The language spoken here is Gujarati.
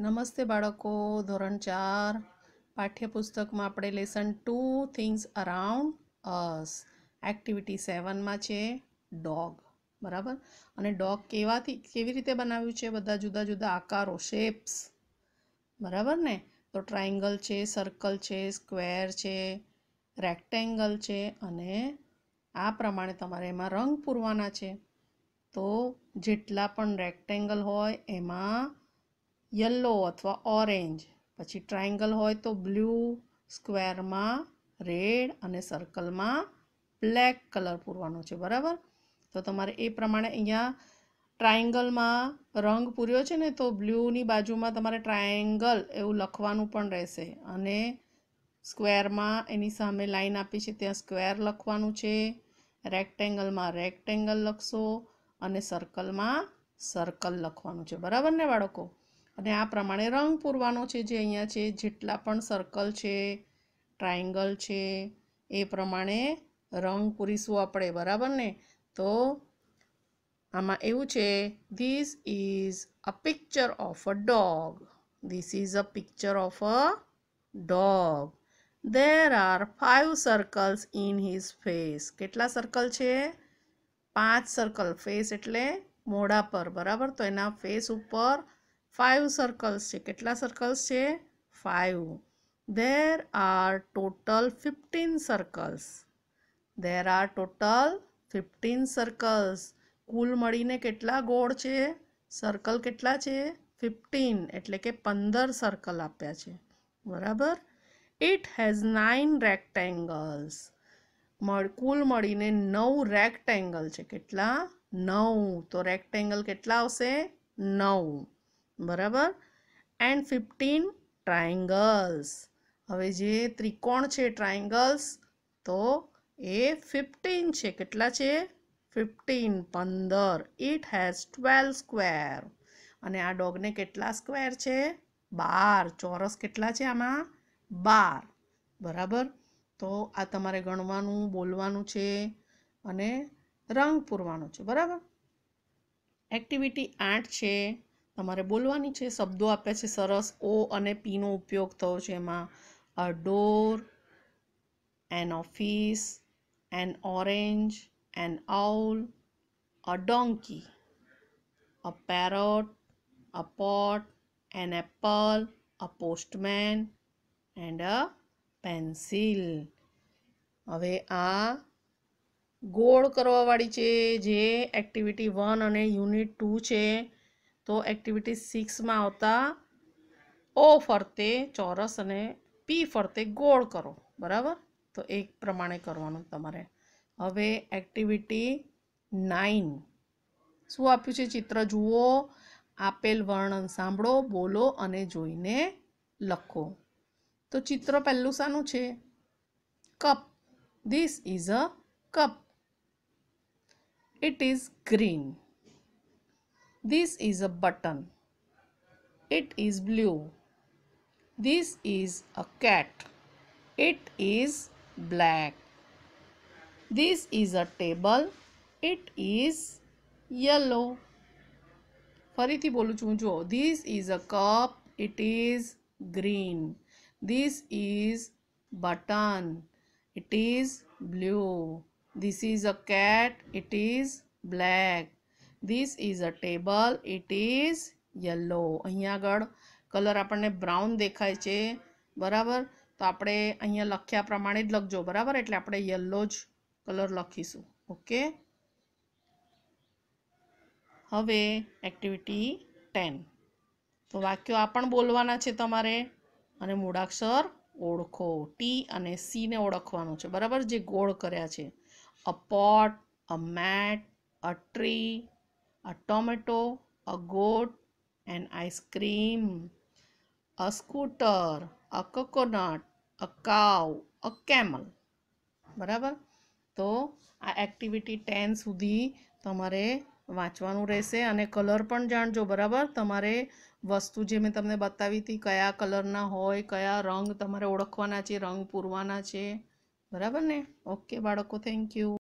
નમસ્તે બાળકો ધોરણ ચાર પાઠ્યપુસ્તકમાં આપણે lesson two things around us activity સેવનમાં છે ડોગ બરાબર અને ડોગ કેવાથી કેવી રીતે બનાવ્યું છે બધા જુદા જુદા આકારો શેપ્સ બરાબર ને તો ટ્રાયંગલ છે સર્કલ છે સ્ક્વેર છે રેક્ટેંગલ છે અને આ પ્રમાણે તમારે એમાં રંગ પૂરવાના છે તો જેટલા પણ રેક્ટેંગલ હોય એમાં યલો અથવા ઓરેન્જ પછી ટ્રાયંગલ હોય તો બ્લુ સ્ક્વેરમાં રેડ અને સર્કલમાં બ્લેક કલર પૂરવાનો છે બરાબર તો તમારે એ પ્રમાણે અહીંયા ટ્રાયેંગલમાં રંગ પૂર્યો છે ને તો બ્લ્યુની બાજુમાં તમારે ટ્રાયેંગલ એવું લખવાનું પણ રહેશે અને સ્ક્વેરમાં એની સામે લાઈન આપી છે ત્યાં સ્ક્વેર લખવાનું છે રેક્ટેંગલમાં રેક્ટેંગલ લખશો અને સર્કલમાં સર્કલ લખવાનું છે બરાબર ને બાળકો અને આ પ્રમાણે રંગ પૂરવાનો છે જે અહીંયા છે જેટલા પણ સર્કલ છે ટ્રાયંગલ છે એ પ્રમાણે રંગ પૂરીશું આપણે બરાબર ને તો આમાં એવું છે this is a picture of a dog this is a picture of a dog there are five circles in his face કેટલા સર્કલ છે પાંચ સર્કલ ફેસ એટલે મોઢા પર બરાબર તો એના ફેસ ઉપર 5 સર્કલ્સ છે કેટલા સર્કલ્સ છે 5 there are total 15 circles there are total 15 circles કુલ મળીને કેટલા ગોળ છે સર્કલ કેટલા છે 15 એટલે કે 15 સર્કલ આપ્યા છે બરાબર it has nine rectangles મળ કુલ મળીને નવ રેકટેંગલ છે કેટલા નવ તો રેકટેંગલ કેટલા આવશે નવ બરાબર એન્ડ ફિફ્ટીન ટ્રાયંગલ્સ હવે જે ત્રિકોણ છે ટ્રાયંગલ્સ તો એ ફિફ્ટીન છે કેટલા છે ફિફ્ટીન પંદર ઇટ હેઝ ટ્વેલ્વ સ્ક્વેર અને આ ડોગને કેટલા સ્ક્વેર છે બાર ચોરસ કેટલા છે આમાં બાર બરાબર તો આ તમારે ગણવાનું બોલવાનું છે અને રંગ પૂરવાનો છે બરાબર એક્ટિવિટી આઠ છે તમારે બોલવાની છે શબ્દો આપ્યા છે સરસ ઓ અને પીનો ઉપયોગ થયો છે એમાં a door an office an orange an owl a donkey a parrot a pot an apple a postman and a pencil હવે આ ગોળ કરવાવાળી છે જે એક્ટિવિટી વન અને યુનિટ ટુ છે તો એક્ટિવિટી સિક્સમાં આવતા ઓ ફરતે ચોરસ અને પી ફરતે ગોળ કરો બરાબર તો એ પ્રમાણે કરવાનું તમારે હવે એક્ટિવિટી નાઇન શું આપ્યું છે ચિત્ર જુઓ આપેલ વર્ણન સાંભળો બોલો અને જોઈને લખો તો ચિત્ર પહેલું શાનું છે cup this is a cup it is green This is a button. It is blue. This is a cat. It is black. This is a table. It is yellow. Fariti Boluchunjo. This is a cup. It is green. This is a button. It is blue. This is a cat. It is black. This is a table it is yellow અહીંયા આગળ કલર આપણને બ્રાઉન દેખાય છે બરાબર તો આપણે અહીંયા લખ્યા પ્રમાણે જ લખજો બરાબર એટલે આપણે યલો જ કલર લખીશું ઓકે હવે એક્ટિવિટી ટેન તો વાક્યો આ પણ બોલવાના છે તમારે અને મૂળાક્ષર ઓળખો ટી અને સીને ઓળખવાનો છે બરાબર જે ગોળ કર્યા છે a pot a mat a tree a tomato, a goat, an ice cream, a scooter, a coconut, a cow, a camel. બરાબર તો આ એક્ટિવિટી ટેન સુધી તમારે વાંચવાનું રહેશે અને કલર પણ જાણજો બરાબર તમારે વસ્તુ જે મેં તમને બતાવી હતી કયા કલરના હોય કયા રંગ તમારે ઓળખવાના છે રંગ પૂરવાના છે બરાબર ને ઓકે બાળકો થેન્ક યુ